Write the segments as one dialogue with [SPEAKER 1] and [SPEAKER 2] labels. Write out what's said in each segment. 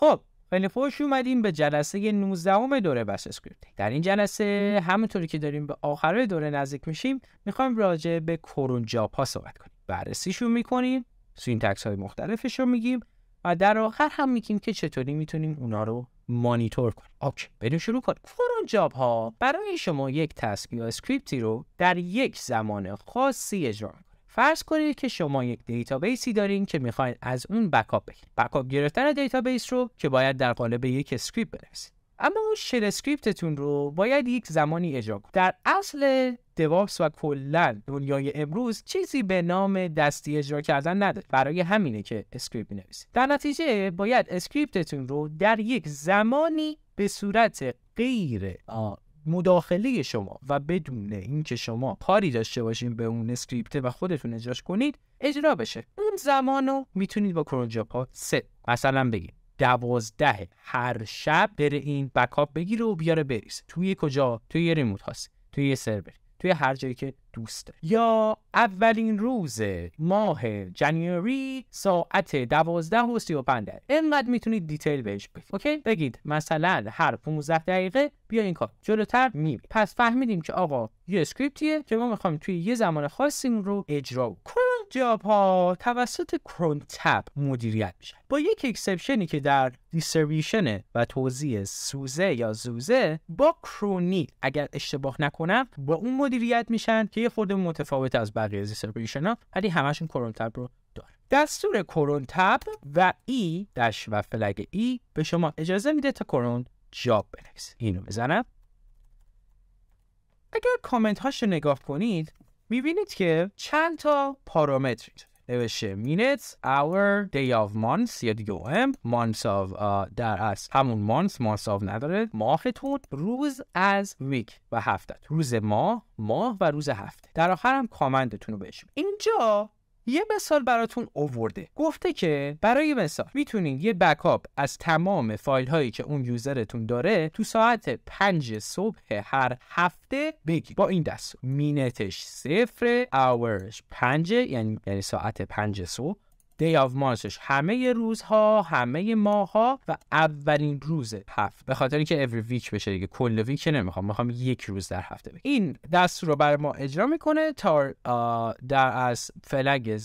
[SPEAKER 1] خب خیلی خوش اومدیم به جلسه 19 دوره بس اسکریپت در این جلسه همونطوری که داریم به آخر دوره نزدیک میشیم میخوایم راجع به ها صحبت کنیم بررسیشون میکنیم سینتکس های مختلفش رو میگیم و در آخر هم میگیم که چطوری میتونیم اونا رو مانیتور کنیم. اوکی، بریم شروع کنیم. کرون جاب ها برای شما یک تسک یا اسکریپتی رو در یک زمان خاصی اجرا فرض کنید که شما یک دیتابیسی دارین که میخواین از اون بکاپ بگیرید بکاپ گرفتن دیتابیس رو که باید در قالب یک اسکریپت بنویسید اما اون شل اسکریپتتون رو باید یک زمانی اجرا کنید در اصل دوابس و کلا دنیای امروز چیزی به نام دستی اجرا کردن نداره برای همینه که اسکریپت می‌نویسید در نتیجه باید اسکریپتتون رو در یک زمانی به صورت غیر مداخله شما و بدون اینکه شما کاری داشته باشین به اون اسکریپت و خودتون اجراش کنید اجرا بشه اون زمانو میتونید با پا سه. مثلا بگید دوازده هر شب بره این بکاپ بگیره و بیاره بریز توی کجا توی یه ریموت هاست توی یه سرور توی هر جایی که دوست. یا اولین روز ماه جنوری ساعت 12 و 35 دقیقه اینقدر میتونید دیتیل بهش بگید اوکی بگید مثلا هر 15 دقیقه بیا این کار جلوتر می پس فهمیدیم که آقا یه اسکریپتیه که ما میخوایم توی یه زمان خاصی رو اجرا کنیم جاب ها توسط کرون تپ مدیریت میشن با یک اکسپشنی که در دیسرویشن و توزیع سوزه یا زوزه با کرونی اگر اشتباه نکنم با اون مدیریت میشن که یه خورده متفاوت از بقیه دیسرویشن ها ولی همشون کرون تب رو دارن دستور کرون تب و ای دش و فلگ ای به شما اجازه میده تا کرون جاب بنویسید اینو بزنم اگر کامنت هاش رو نگاه کنید میبینید که چند تا پارامتری نوشته minutes, hour, day of month یا دیگه مهم months of در از همون month months of نداره ماهتون روز از week و هفته روز ماه ماه و روز هفته در آخر هم کامندتون رو بهش اینجا یه مثال براتون اوورده گفته که برای مثال میتونید یه بکاپ از تمام فایل هایی که اون یوزرتون داره تو ساعت 5 صبح هر هفته بگی با این دست مینتش صفر اورش 5 یعنی یعنی ساعت 5 صبح دی آف مانسش همه روزها همه ماهها و اولین روز هفت به خاطر اینکه اوری ویک بشه دیگه کل ویک نمیخوام میخوام یک روز در هفته این دستور رو برای ما اجرا میکنه تا در از فلگ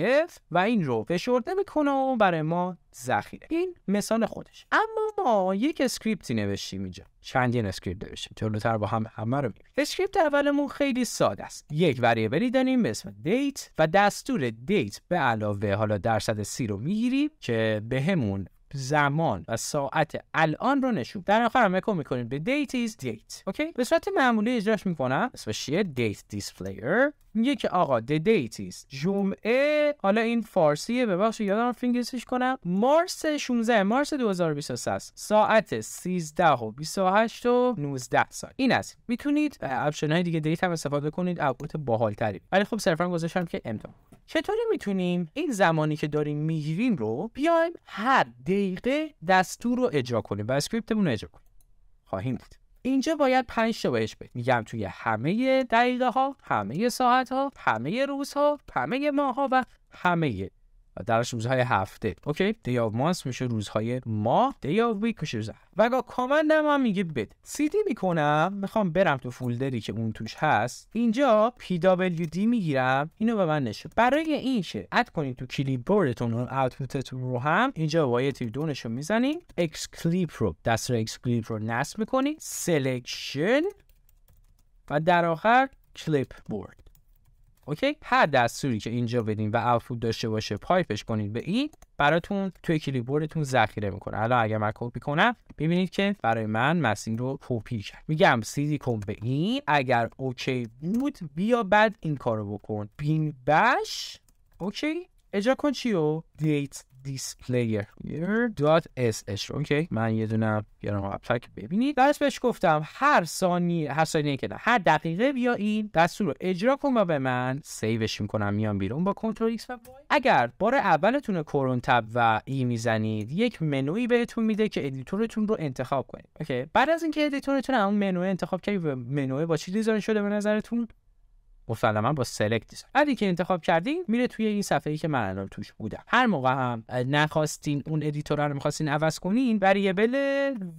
[SPEAKER 1] اف و این رو فشرده میکنه و برای ما ذخیره این مثال خودش اما ما یک اسکریپتی نوشتیم اینجا چندین اسکریپت نوشتیم جلوتر با هم همه رو میبینیم اسکریپت اولمون خیلی ساده است یک وریبلی داریم به اسم دیت و دستور دیت به علاوه حالا درصد سی رو میگیریم که بهمون زمان و ساعت الان رو نشون در آخر هم اکو به دیتیز is دیت اوکی به صورت معمولی اجراش میکنم اسمش چیه دیت دیسپلیر میگه که آقا the date is جمعه حالا این فارسیه ببخشید یادم رفت انگلیسیش کنم مارس 16 مارس 2023 است ساعت 13 و 28 و 19 ساعت این است میتونید اپشن های دیگه دیت هم استفاده کنید اوتپوت باحال تری ولی خب صرفا گذاشتم که امتحان چطوری میتونیم این زمانی که داریم میگیریم رو بیایم هر دقیقه دستور رو اجرا کنیم و اسکریپتمون رو اجرا کنیم خواهیم دید اینجا باید پنج تا بهش بگیم میگم توی همه دقیقه ها همه ساعت ها همه روز ها همه ماه ها و همه درش روزهای هفته اوکی دی آف مانس میشه روزهای ماه دی آف ویک میشه روزهای و اگه کامندم هم میگه بده سیدی میکنم میخوام برم تو فولدری که اون توش هست اینجا پی دبلیو دی میگیرم اینو به من نشه برای این اد کنید تو کلیپ بوردتون اون اوتپوتتون رو هم اینجا وایت دونش رو میزنید اکس کلیپ رو دستر اکس کلیپ رو نصب میکنید سلکشن و در آخر کلیپ بورد اوکی هر دستوری که اینجا بدین و آوتپوت داشته باشه پایپش کنید به این براتون توی کلیبوردتون ذخیره میکنه حالا اگر من کپی کنم ببینید که برای من مسین رو کپی کرد میگم سیزی کن به این اگر اوکی بود بیا بعد این کارو بکن بین بش اوکی اجرا کن چی دیت دیسپلیر اوکی من یه دونه بیارم اپتک ببینید درست بهش گفتم هر ثانیه هر ثانیه که نه هر دقیقه بیا این دستور رو اجرا کن و به من سیوش میکنم میام بیرون با کنترل ایکس و اگر بار اولتون کرون تب و ای میزنید یک منوی بهتون میده که ادیتورتون رو انتخاب کنید اوکی بعد از اینکه ادیتورتون اون منو انتخاب کردید و منو با چی دیزاین شده به نظرتون مسلما با سلکت بعدی که انتخاب کردین میره توی این صفحه ای که من الان توش بودم هر موقع هم نخواستین اون ادیتور رو میخواستین عوض کنین وریبل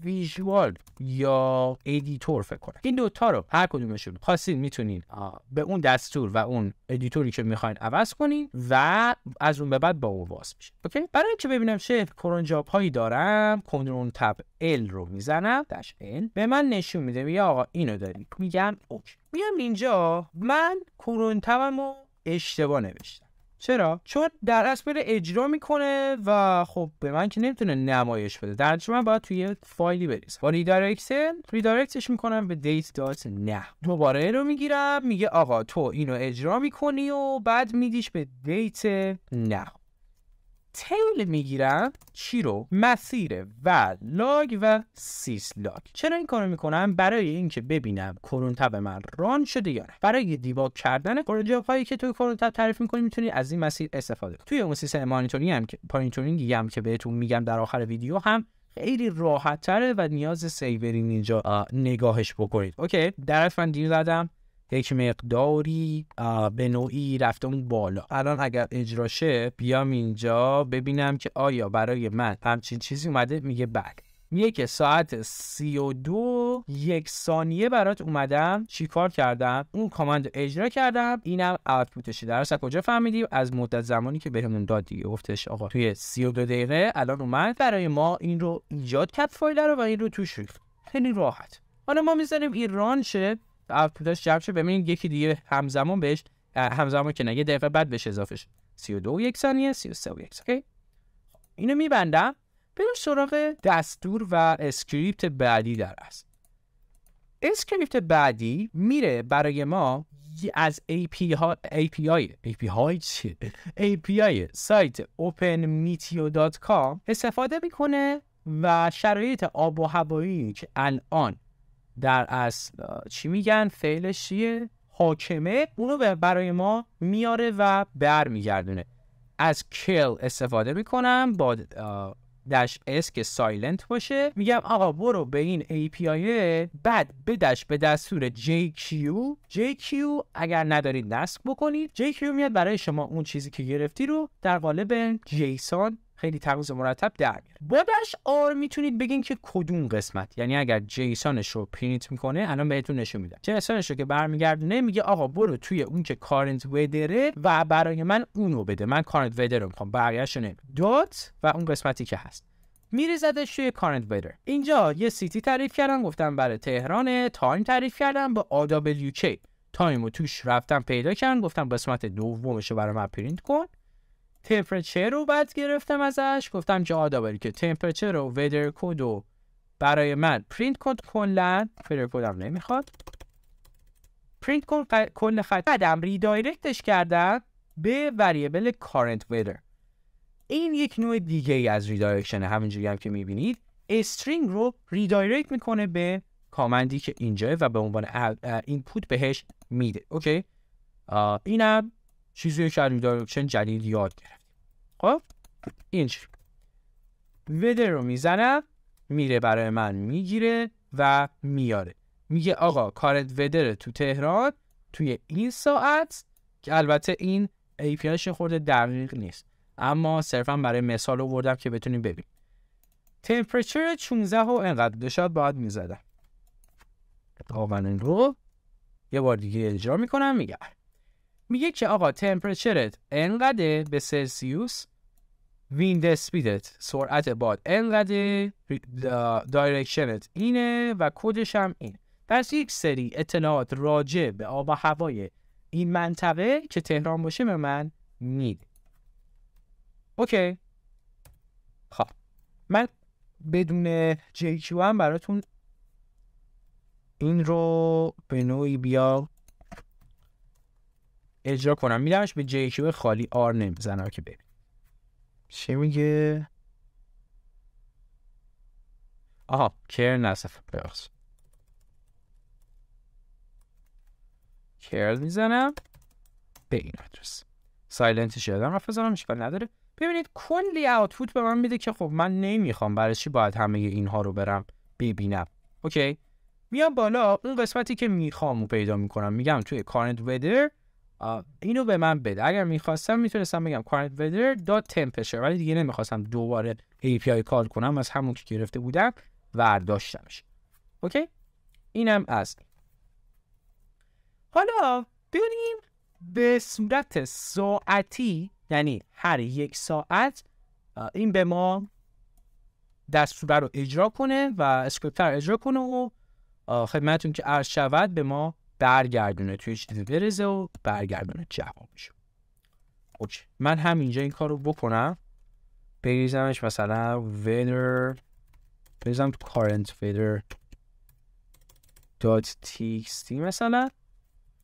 [SPEAKER 1] ویژوال یا ادیتور فکر کنم این دوتا رو هر کدومشون خواستین میتونین به اون دستور و اون ادیتوری که میخواین عوض کنین و از اون به بعد با او واس میشه برای اینکه ببینم چه کرون هایی دارم کنترل تب ال رو میزنم داش ال به من نشون میده میگه آقا اینو داری میگم اوکی میام اینجا من کرونتمم رو اشتباه نوشتم چرا چون در اصل اجرا میکنه و خب به من که نمیتونه نمایش بده در من باید توی فایلی بریزم با ریدایرکتن ریدایرکتش میکنم به دیت دات نه دوباره رو میگیرم میگه آقا تو اینو اجرا میکنی و بعد میدیش به دیت نه تیل میگیرم چی رو مسیر و لاگ و سیس لاگ چرا این کارو میکنم برای اینکه ببینم کرونتب من ران شده یا نه برای دیباگ کردن پروژه که توی کرونتب تعریف میکنی میتونی از این مسیر استفاده کنی توی اون سیستم مانیتورینگ هم که مانیتورینگی هم که بهتون میگم در آخر ویدیو هم خیلی راحت تره و نیاز سیوری اینجا نگاهش بکنید اوکی درست من دیر زدم یک مقداری به نوعی رفته اون بالا الان اگر اجرا شه بیام اینجا ببینم که آیا برای من همچین چیزی اومده میگه بله میگه که ساعت 32 یک ثانیه برات اومدم چیکار کردم اون کامند رو اجرا کردم اینم آوتپوتشه درس از کجا فهمیدیم از مدت زمانی که بهمون داد دیگه گفتش آقا توی 32 دقیقه الان اومد برای ما این رو ایجاد کرد فایل رو و این رو توش ریخت خیلی راحت حالا ما میذاریم این آپدیتش جمع شه ببینید یکی دیگه همزمان بهش همزمان که نگه دفعه دقیقه بعد بهش اضافه شه 32 و یک ثانیه 33 و یک ثانیه اینو میبندم بریم سراغ دستور و اسکریپت بعدی در است اسکریپت بعدی میره برای ما از API ها API API چیه آی سایت openmeteo.com استفاده میکنه و شرایط آب و هوایی که الان در از چی میگن فعلش چیه حاکمه اونو برای ما میاره و بر میگردونه از کل استفاده میکنم با دش اس که سایلنت باشه میگم آقا برو به این API بعد بدش به دستور JQ JQ اگر ندارید نصب بکنید JQ میاد برای شما اون چیزی که گرفتی رو در قالب جیسون خیلی تقویز مرتب در میره بادش آر میتونید بگین که کدوم قسمت یعنی اگر جیسانش رو پرینت میکنه الان بهتون نشون میدم جیسانش رو که برمیگردونه میگه آقا برو توی اون که کارنت ودره و برای من اونو بده من کارنت ودر رو میخوام بقیه‌اش و اون قسمتی که هست میریزدش توی کارنت ودر. اینجا یه سیتی تعریف کردم گفتم برای تهران تایم تعریف کردم با آدابل تایم و توش رفتم پیدا کردم گفتم قسمت دومش رو برای من پرینت کن تمپرچر رو بعد گرفتم ازش گفتم جا داوری که تمپرچر و ودر کد رو برای من پرینت کد کلا فدر کدم نمیخواد پرینت کد کل خط بعدم ریدایرکتش کردم به وریبل current weather این یک نوع دیگه ای از ریدایرکشن همینجوری هم که میبینید استرینگ رو ریدایرکت میکنه به کامندی که اینجا و به عنوان اینپوت بهش میده اوکی اینم چیزی که از ریدایرکشن جدید یاد گرفت خب اینجوری وده رو میزنم میره برای من میگیره و میاره میگه آقا کارت ودر تو تهران توی این ساعت که البته این APIش خورده دقیق نیست اما صرفا برای مثال آوردم که بتونیم ببینیم تمپرچر 16 و انقدر دشاد باید میزدم آقا من این رو یه بار دیگه اجرا میکنم میگه. میگه که آقا تمپرچرت انقدر به سلسیوس ویند سپیدت سرعت باد انقدر دایرکشنت اینه و کدش هم اینه پس یک سری اطلاعات راجع به آب و هوای این منطقه که تهران باشه به من میده اوکی خب من بدون JQ هم براتون این رو به نوعی بیا اجرا کنم میدمش به جی کیو خالی آر نمیزنه که ببین چی میگه آها کرل نصف بخص کرل میزنم به این آدرس سایلنت شدم رفت بزنم نداره ببینید کلی آوتپوت به من میده که خب من نمیخوام برای چی باید همه اینها رو برم ببینم اوکی میام بالا اون قسمتی که میخوام و پیدا میکنم میگم توی کارنت ودر اینو به من بده اگر میخواستم میتونستم بگم current weather داد temperature ولی دیگه نمیخواستم دوباره API کال کنم از همون که گرفته بودم ورداشتمش اوکی اینم از حالا ببینیم به صورت ساعتی یعنی هر یک ساعت این به ما دستور رو اجرا کنه و اسکریپت رو اجرا کنه و خدمتون که عرض شود به ما برگردونه توی چیزی برزه و برگردونه جوابش. اوکی من همینجا این کار رو بکنم بریزمش مثلا weather بریزم تو current weather dot txt مثلا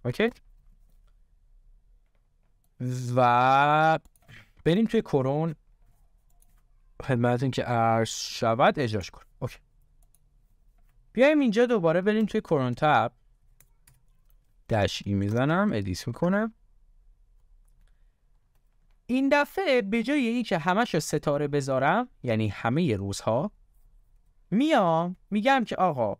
[SPEAKER 1] اوکی و بریم توی کرون خدمتتون که ارس شود اجراش کن اوکی بیایم اینجا دوباره بریم توی کرون تب ای میزنم ادیس میکنم این دفعه به جای اینکه همش ستاره بذارم یعنی همه روزها میام میگم که آقا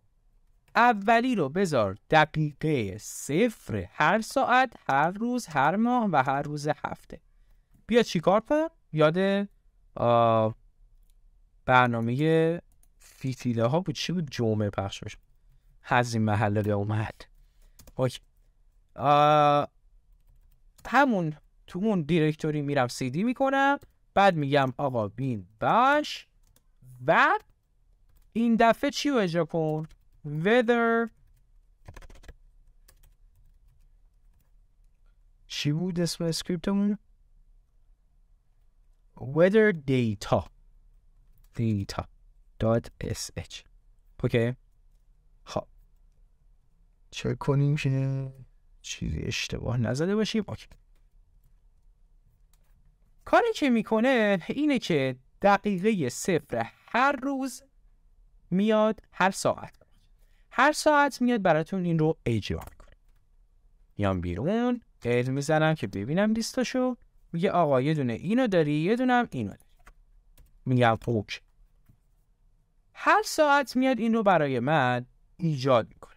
[SPEAKER 1] اولی رو بذار دقیقه صفر هر ساعت هر روز هر ماه و هر روز هفته بیا چیکار پر یاد برنامه فیتیله ها بود چی بود جمعه پخش میشه هزین محله اومد اوکی همون تو اون دیرکتوری میرم سیدی میکنم بعد میگم آقا بین باش و این دفعه چی رو اجرا کن whether چی بود اسم اسکریپتمون weather دیتا data dot sh اوکی خب چک کنیم که چیزی اشتباه نزده باشیم اوکی. کاری که میکنه اینه که دقیقه صفر هر روز میاد هر ساعت هر ساعت میاد براتون این رو اجرا میکنه میام بیرون قید میزنم که ببینم دیستاشو. میگه آقا یه دونه اینو داری یه دونه اینو داری میگم اوک هر ساعت میاد این رو برای من ایجاد میکنه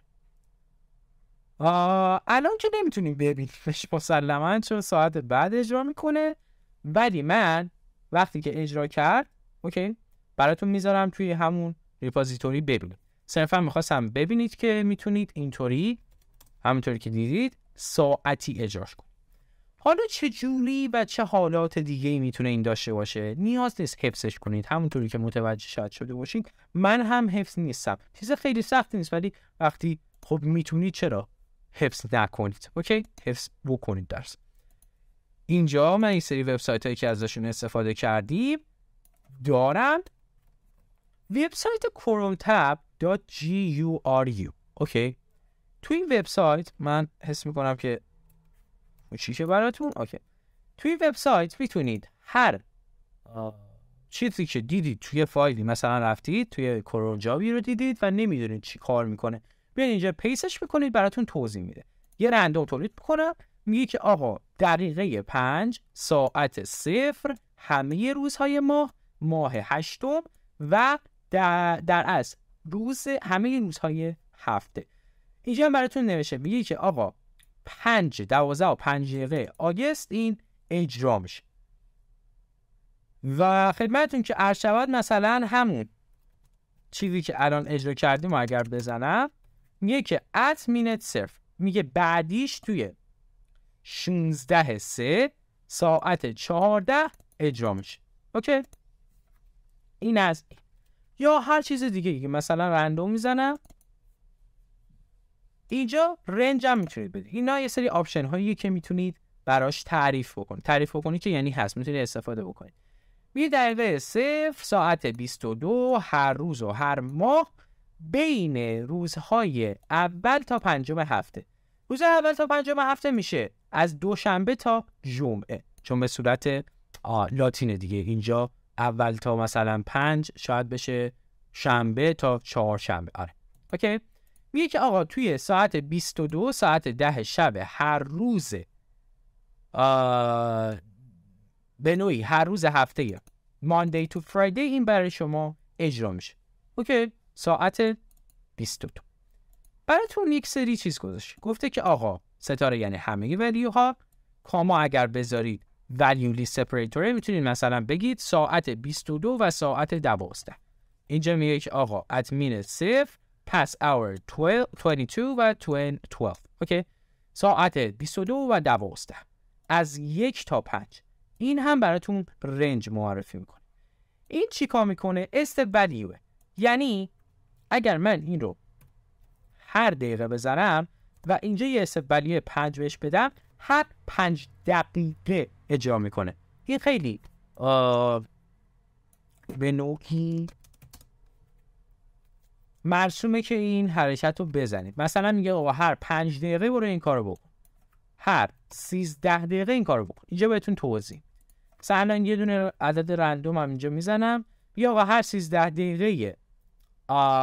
[SPEAKER 1] الان که نمیتونیم ببینیمش مسلما چون ساعت بعد اجرا میکنه ولی من وقتی که اجرا کرد اوکی براتون میذارم توی همون ریپازیتوری ببینید صرفا میخواستم ببینید که میتونید اینطوری همونطوری که دیدید ساعتی اجراش کنید حالا چه جوری و چه حالات دیگه ای میتونه این داشته باشه نیاز نیست حفظش کنید همونطوری که متوجه شاید شده باشین من هم حفظ نیستم چیز خیلی سختی نیست ولی وقتی خب میتونید چرا حفظ نکنید اوکی حفظ بکنید درس اینجا من این سری وبسایت هایی که ازشون استفاده کردیم دارند وبسایت یو اوکی تو این وبسایت من حس میکنم که چیشه براتون اوکی توی وبسایت میتونید هر چیزی که دیدید توی فایلی مثلا رفتید توی کرون جاوی رو دیدید و نمیدونید چی کار میکنه بیاین اینجا پیسش میکنید براتون توضیح میده یه رندوم تولید میکنم میگه که آقا دقیقه پنج ساعت صفر همه روزهای ماه ماه هشتم و در, در از روز همه روزهای هفته اینجا هم براتون نوشته میگه که آقا پنج دوازه و پنج دقیقه آگست این اجرا میشه و خدمتون که عرض شود مثلا همون چیزی که الان اجرا کردیم اگر بزنم میگه که ات مینت صرف میگه بعدیش توی 16 سه ساعت 14 اجرا میشه اوکی این از یا هر چیز دیگه که مثلا رندوم میزنم اینجا رنج هم میتونید بدید اینا یه سری آپشن هایی که میتونید براش تعریف بکنید تعریف بکنید که یعنی هست میتونید استفاده بکنید میگه دقیقه صفر ساعت 22 هر روز و هر ماه بین روزهای اول تا پنجم هفته روز اول تا پنجم هفته میشه از دوشنبه تا جمعه چون به صورت لاتینه دیگه اینجا اول تا مثلا پنج شاید بشه شنبه تا چهارشنبه آره اوکی میگه که آقا توی ساعت 22 ساعت ده شب هر روز به نوعی هر روز هفته ماندی تو فرایدی این برای شما اجرا میشه اوکی ساعت 22 براتون یک سری چیز گذاشت گفته که آقا ستاره یعنی همه ولیو ها کاما اگر بذارید ولیولی سپریتوره میتونید مثلا بگید ساعت 22 و ساعت 12 اینجا میگه که آقا minute 0 پس اور 22 و 12 اوکی ساعت 22 و 12 از یک تا 5 این هم براتون رنج معرفی میکنه این چیکار میکنه است ولیوه یعنی اگر من این رو هر دقیقه بزنم و اینجا یه ولی پنج بهش بدم هر پنج دقیقه اجرا میکنه این خیلی به نوکی مرسومه که این حرکت رو بزنید مثلا میگه آقا هر پنج دقیقه برو این کارو بکن هر سیزده دقیقه این کارو بکن اینجا بهتون توضیح مثلا یه دونه عدد رندوم هم اینجا میزنم یا آقا هر سیزده دقیقه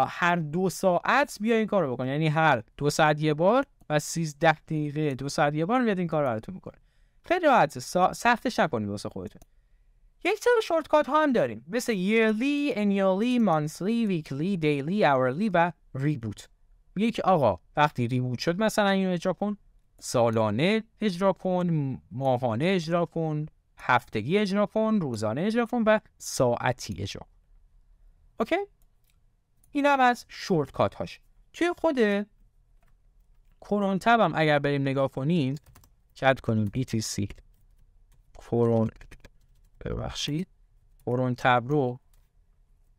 [SPEAKER 1] هر دو ساعت بیا این کارو بکن یعنی هر دو ساعت یه بار و 13 دقیقه دو ساعت یه بار میاد این کار رو براتون میکنه خیلی راحت سختش نکنید واسه خودتون یک سری شورتکات ها هم داریم مثل yearly, annually, monthly, weekly, daily, hourly و reboot یک آقا وقتی ریبوت شد مثلا اینو اجرا کن سالانه اجرا کن ماهانه اجرا کن هفتگی اجرا کن روزانه اجرا کن و ساعتی اجرا اوکی این هم از شورتکات هاش توی خود کرونتب هم اگر بریم نگاه کنیم چت کنیم BTC کرون ببخشید کرونتب رو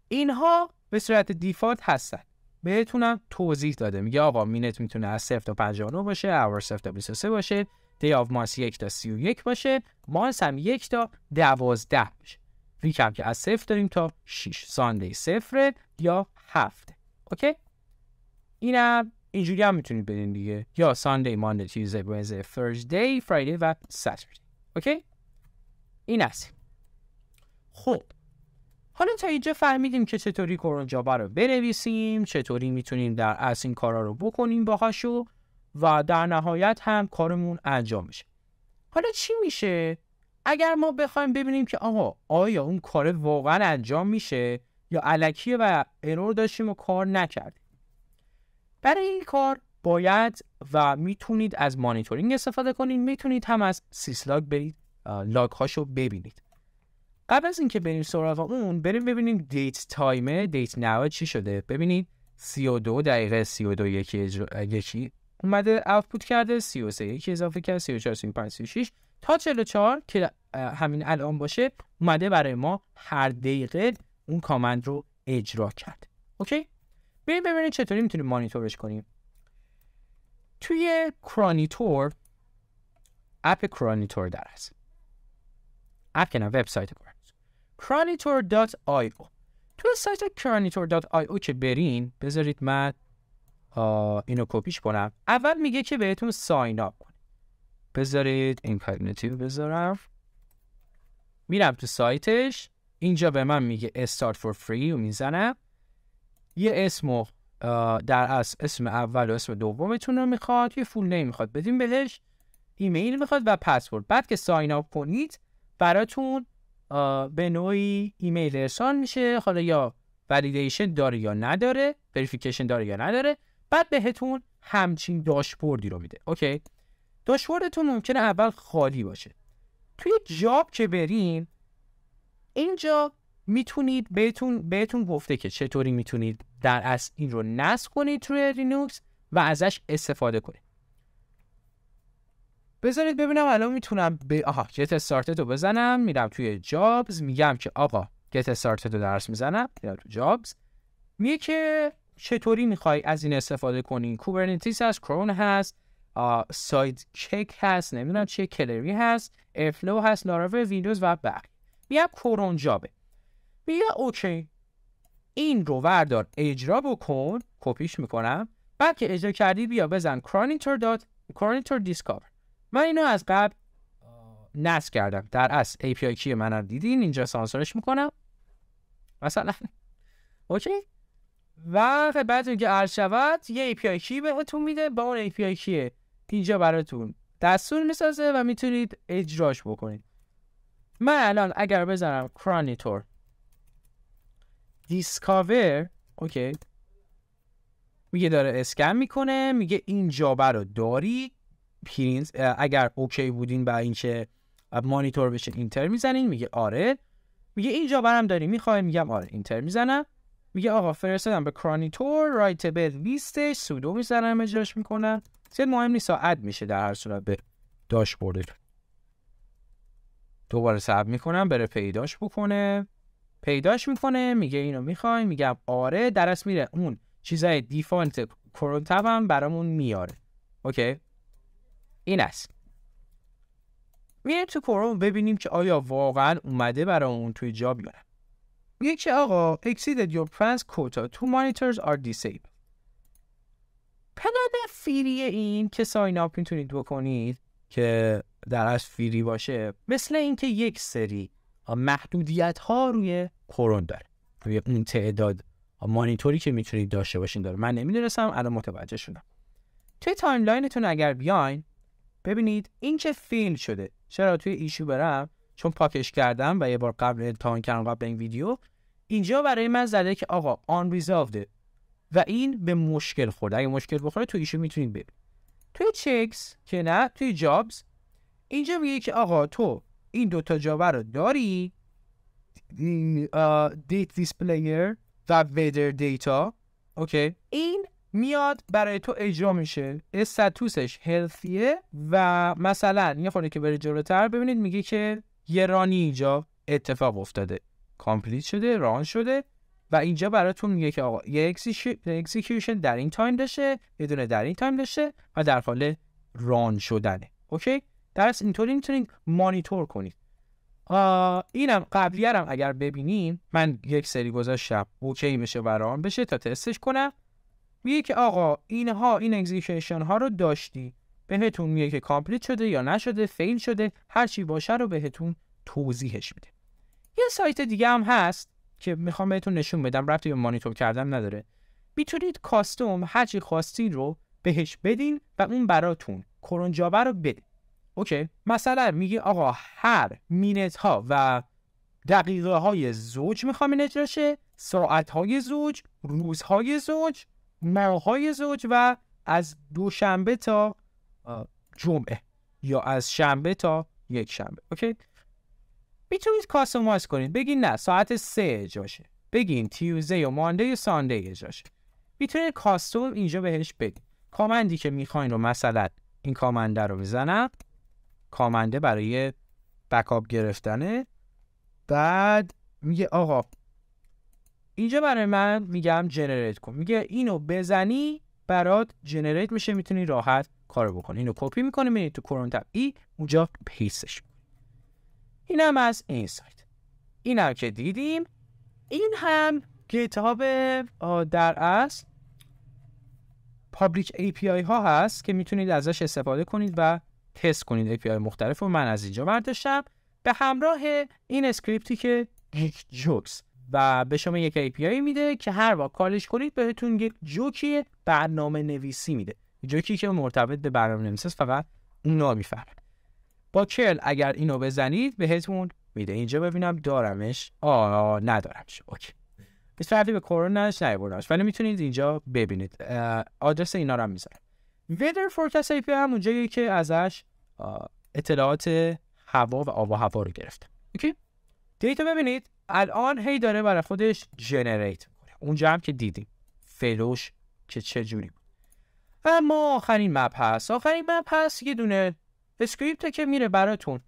[SPEAKER 1] اینها به صورت دیفالت هستن بهتونم توضیح داده میگه آقا مینت میتونه از 0 تا 59 باشه اور 0 تا 23 باشه دی آف ماس 1 تا 31 باشه مانس هم 1 تا 12 باشه ریکم که از 0 داریم تا 6 ساندی 0 یا هفت اوکی اینم اینجوری هم میتونید بدین دیگه یا ساندی ماندی تیوزدی ونزدی فرزدی فرایدی و ساتردی اوکی این است خب حالا تا اینجا فهمیدیم که چطوری کرون جابا رو بنویسیم چطوری میتونیم در از این کارا رو بکنیم باهاشو و در نهایت هم کارمون انجام میشه حالا چی میشه اگر ما بخوایم ببینیم که آقا آیا اون کار واقعا انجام میشه یا علکیه و ارور داشتیم و کار نکردیم برای این کار باید و میتونید از مانیتورینگ استفاده کنید میتونید هم از سیسلاگ برید لاگ هاشو ببینید قبل از اینکه بریم سراغ اون بریم ببینیم دیت تایمه دیت نوه چی شده ببینید 32 دقیقه 32 یکی, اجر... یکی اومده اوتپوت کرده 33 یکی اضافه کرد 34 35 36 تا 44 که همین الان باشه اومده برای ما هر دقیقه اون کامند رو اجرا کرد اوکی بریم ببینیم چطوری میتونیم مانیتورش کنیم توی کرانیتور اپ کرانیتور در هست اپ که نه وبسایت کرانیتور.io توی سایت کرانیتور.io که برین بذارید من اینو کپیش کنم اول میگه که بهتون ساین اپ کنید بذارید این بذارم میرم تو سایتش اینجا به من میگه start for free و میزنم یه اسم در از اسم اول و اسم دومتون رو میخواد یه فول نیم میخواد بدین بهش ایمیل میخواد و پسورد بعد که ساین اپ کنید براتون به نوعی ایمیل ارسال میشه حالا یا ولیدیشن داره یا نداره وریفیکیشن داره یا نداره بعد بهتون همچین داشبوردی رو میده اوکی داشبوردتون ممکنه اول خالی باشه توی جاب که برین اینجا میتونید بهتون بهتون گفته که چطوری میتونید در اصل این رو نصب کنید توی لینوکس و ازش استفاده کنید بذارید ببینم الان میتونم به آها گت استارتد رو بزنم میرم توی جابز میگم که آقا گت استارتد رو درس میزنم میرم تو جابز میگه که چطوری میخوای از این استفاده کنی کوبرنتیس هست کرون هست ساید چک هست نمیدونم چه کلری هست افلو هست لاراول ویندوز و بقیه بیا به بیا اوکی این رو وردار اجرا بکن کپیش میکنم بعد که اجرا کردی بیا بزن کرانیتور داد دیسکاور من اینو از قبل نصب کردم در اصل API کی من رو دیدین اینجا سانسورش میکنم مثلا اوکی و بعد که عرض شود یه API کی بهتون میده با اون آی کیه اینجا براتون دستور میسازه و میتونید اجراش بکنید من الان اگر بزنم کرانیتور دیسکاور اوکی میگه داره اسکن میکنه میگه این جابه رو داری پرینت اگر اوکی بودین برای اینکه مانیتور بشه اینتر میزنین میگه آره میگه این جابه هم داری میخوای میگم آره اینتر میزنم میگه آقا فرستادم به کرانیتور رایت به لیستش سودو میزنم اجراش میکنم سید مهم نیست ساعت میشه در هر صورت به داشبورد. دوباره سب میکنم بره پیداش بکنه پیداش میکنه میگه اینو میخوای میگم آره درست میره اون چیزای دیفالت کرون هم برامون میاره اوکی این است میریم تو کرون ببینیم که آیا واقعا اومده برامون توی جا بیاره میگه که آقا یور your کوتا تو two monitors are disabled فیری این که ساین اپ میتونید بکنید که در از فیری باشه مثل اینکه یک سری محدودیت ها روی کرون داره روی اون تعداد مانیتوری که میتونید داشته باشین داره من نمیدونستم الان متوجه شدم توی تایملاینتون اگر بیاین ببینید این که فیل شده چرا توی ایشو برم چون پاکش کردم و یه بار قبل تاون کردم قبل این ویدیو اینجا برای من زده که آقا آن ریزاوده و این به مشکل خورده اگه مشکل بخوره تو ایشو میتونید ببینید توی چکس که نه توی جابز اینجا میگه که آقا تو این دوتا جاوه رو داری دیت دیسپلیر و ویدر دیتا اوکی این میاد برای تو اجرا میشه استاتوسش هلثیه و مثلا یه خورده که بره جلوتر ببینید میگه که یه رانی اینجا اتفاق افتاده کامپلیت شده ران شده و اینجا براتون میگه که آقا یه اکسیکیوشن در این تایم داشته یه دونه در این تایم داشته و در حال ران شدنه اوکی درس اینطوری میتونین مانیتور کنید اینم قبلیرم اگر ببینین من یک سری گذاشتم اوکی میشه و ران بشه تا تستش کنم میگه که آقا اینها این اکسیکیوشن ها رو داشتی بهتون میگه که کامپلیت شده یا نشده فیل شده هرچی باشه رو بهتون توضیحش میده یه سایت دیگه هم هست که میخوام بهتون نشون بدم رفتی به مانیتور کردن نداره میتونید کاستوم هرچی خواستین رو بهش بدین و اون براتون کرنجابه رو بده اوکی مثلا میگه آقا هر مینت ها و دقیقه های زوج میخوام این اجراشه ساعت های زوج روز های زوج ماه های زوج و از دوشنبه تا جمعه یا از شنبه تا یک شنبه اوکی میتونید کاستومایز کنید بگین نه ساعت سه اجاشه بگین تیوزه و مانده ساندی اجاشه میتونید کاستوم اینجا بهش بگین کامندی که میخواین رو مثلا این کامنده رو میزنم کامنده برای بکاپ گرفتنه بعد میگه آقا اینجا برای من میگم جنریت کن میگه اینو بزنی برات جنریت میشه میتونی راحت کارو بکنی اینو کپی میکنی میرید تو کرون ای اونجا پیستش این هم از این سایت این هم که دیدیم این هم کتاب در اصل پابلیک ای آی ها هست که میتونید ازش استفاده کنید و تست کنید ای آی مختلف و من از اینجا برداشتم به همراه این اسکریپتی که یک جوکس و به شما یک ای آی میده که هر وقت کالش کنید بهتون یک جوکی برنامه نویسی میده جوکی که مرتبط به برنامه نویسی فقط اونا میفهمن با اگر اینو بزنید بهتون میده اینجا ببینم دارمش آ ندارمش اوکی بس فرقی به کرونا نداشت ولی میتونید اینجا ببینید آدرس اینا رو هم میذارم ویدر فورکست ای هم اونجایی که ازش اطلاعات هوا و آب و هوا رو گرفته اوکی دیتا ببینید الان هی داره برای خودش جنریت میکنه اونجا هم که دیدیم فلوش که چه جوری و اما آخرین هست آخرین هست یه دونه اسکریپت که میره براتون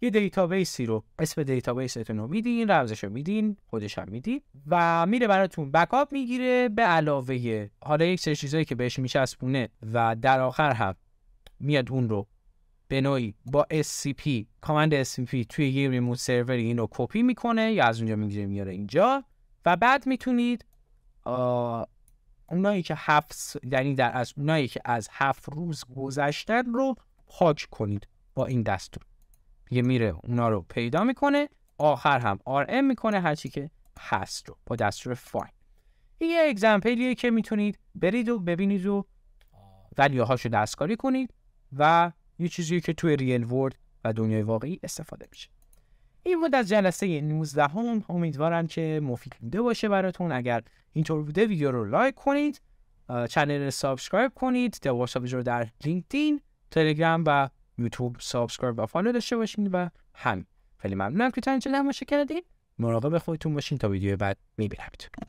[SPEAKER 1] یه دیتابیسی رو اسم دیتابیستون رو میدین رمزش رو میدین خودش هم میدین و میره براتون بکاپ میگیره به علاوه حالا یک سری چیزایی که بهش میچسبونه و در آخر هم میاد اون رو به نوعی با SCP کامند SCP توی یه ریموت سرور این رو کپی میکنه یا از اونجا میگیره میاره اینجا و بعد میتونید اونایی که هفت یعنی در از اونایی که از هفت روز گذشتن رو پاک کنید با این دستور یه میره اونا رو پیدا میکنه آخر هم آر rm میکنه هرچی که هست رو با دستور فاین این یه اگزمپلیه که میتونید برید و ببینید و هاش رو دستکاری کنید و یه چیزی که توی ریل ورد و دنیای واقعی استفاده میشه این بود از جلسه 19 هم امیدوارم که مفید بوده باشه براتون اگر اینطور بوده ویدیو رو لایک کنید چنل رو سابسکرایب کنید دواشا رو در لینکدین تلگرام و یوتیوب سابسکرایب و فالو داشته باشین و همین خیلی ممنونم که تا اینجا شکر کردین مراقب خودتون باشین تا ویدیو بعد میبینمتون